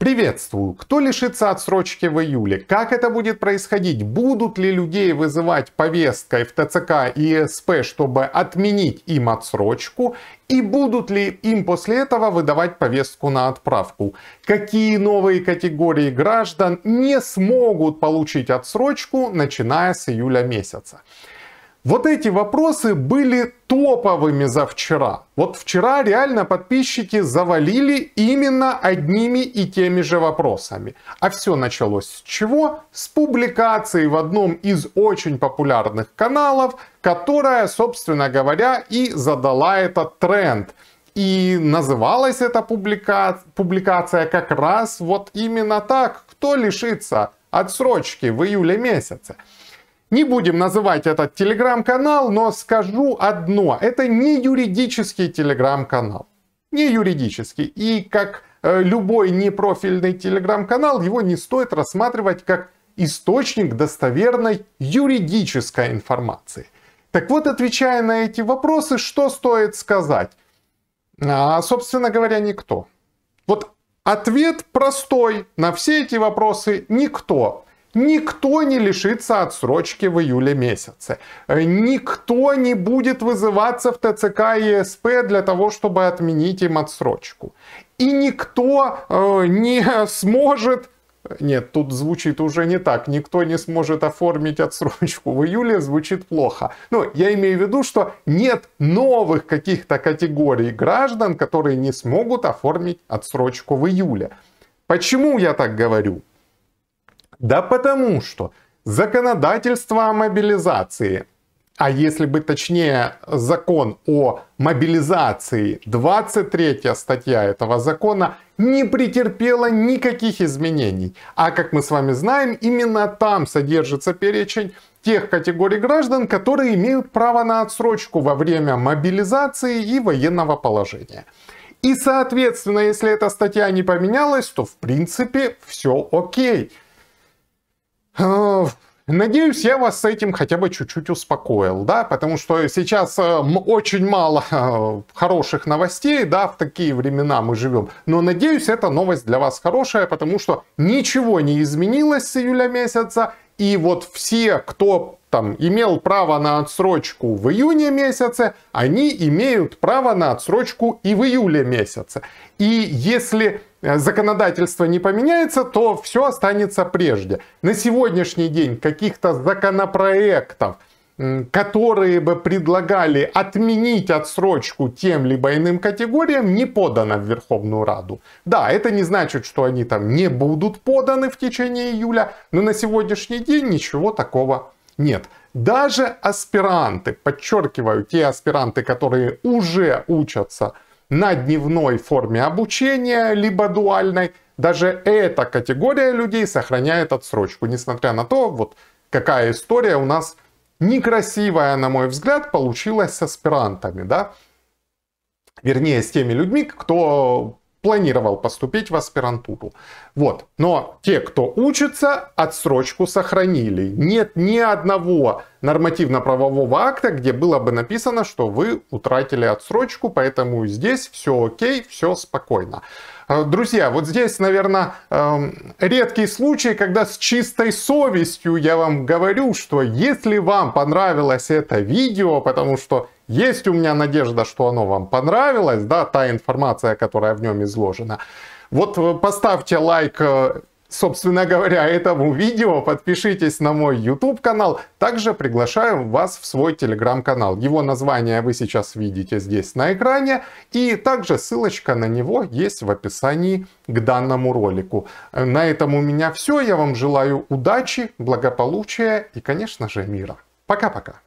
Приветствую! Кто лишится отсрочки в июле? Как это будет происходить? Будут ли людей вызывать повесткой в ТЦК и СП, чтобы отменить им отсрочку? И будут ли им после этого выдавать повестку на отправку? Какие новые категории граждан не смогут получить отсрочку, начиная с июля месяца? Вот эти вопросы были топовыми за вчера. Вот вчера реально подписчики завалили именно одними и теми же вопросами. А все началось с чего? С публикации в одном из очень популярных каналов, которая, собственно говоря, и задала этот тренд. И называлась эта публика... публикация как раз вот именно так. Кто лишится отсрочки в июле месяце? Не будем называть этот телеграм-канал, но скажу одно. Это не юридический телеграм-канал. Не юридический. И как э, любой непрофильный телеграм-канал, его не стоит рассматривать как источник достоверной юридической информации. Так вот, отвечая на эти вопросы, что стоит сказать? А, собственно говоря, никто. Вот ответ простой на все эти вопросы – никто. Никто не лишится отсрочки в июле месяце. Э, никто не будет вызываться в ТЦК и ЕСП для того, чтобы отменить им отсрочку. И никто э, не сможет нет, тут звучит уже не так. Никто не сможет оформить отсрочку в июле, звучит плохо. Но ну, я имею в виду, что нет новых каких-то категорий граждан, которые не смогут оформить отсрочку в июле. Почему я так говорю? Да потому что законодательство о мобилизации, а если быть точнее закон о мобилизации, 23 статья этого закона не претерпела никаких изменений. А как мы с вами знаем, именно там содержится перечень тех категорий граждан, которые имеют право на отсрочку во время мобилизации и военного положения. И соответственно, если эта статья не поменялась, то в принципе все окей. Э, надеюсь, я вас с этим хотя бы чуть-чуть успокоил, да, потому что сейчас э, очень мало э, хороших новостей, да, в такие времена мы живем. Но надеюсь, эта новость для вас хорошая, потому что ничего не изменилось с июля месяца, и вот все, кто там имел право на отсрочку в июне месяце, они имеют право на отсрочку и в июле месяце. И если э, законодательство не поменяется, то все останется прежде. На сегодняшний день каких-то законопроектов, которые бы предлагали отменить отсрочку тем либо иным категориям, не подано в Верховную Раду. Да, это не значит, что они там не будут поданы в течение июля, но на сегодняшний день ничего такого нет. Даже аспиранты, подчеркиваю, те аспиранты, которые уже учатся на дневной форме обучения, либо дуальной, даже эта категория людей сохраняет отсрочку, несмотря на то, вот какая история у нас некрасивая, на мой взгляд, получилась с аспирантами, да? Вернее, с теми людьми, кто планировал поступить в аспирантуру. Вот. Но те, кто учится, отсрочку сохранили. Нет ни одного нормативно-правового акта, где было бы написано, что вы утратили отсрочку, поэтому здесь все окей, все спокойно. Э, друзья, вот здесь, наверное, эм, редкий случай, когда с чистой совестью я вам говорю, что если вам понравилось это видео, потому что есть у меня надежда, что оно вам понравилось, да, та информация, которая в нем изложена, вот э, поставьте лайк э, Собственно говоря, этому видео подпишитесь на мой YouTube канал. Также приглашаю вас в свой Telegram канал. Его название вы сейчас видите здесь на экране. И также ссылочка на него есть в описании к данному ролику. На этом у меня все. Я вам желаю удачи, благополучия и, конечно же, мира. Пока-пока.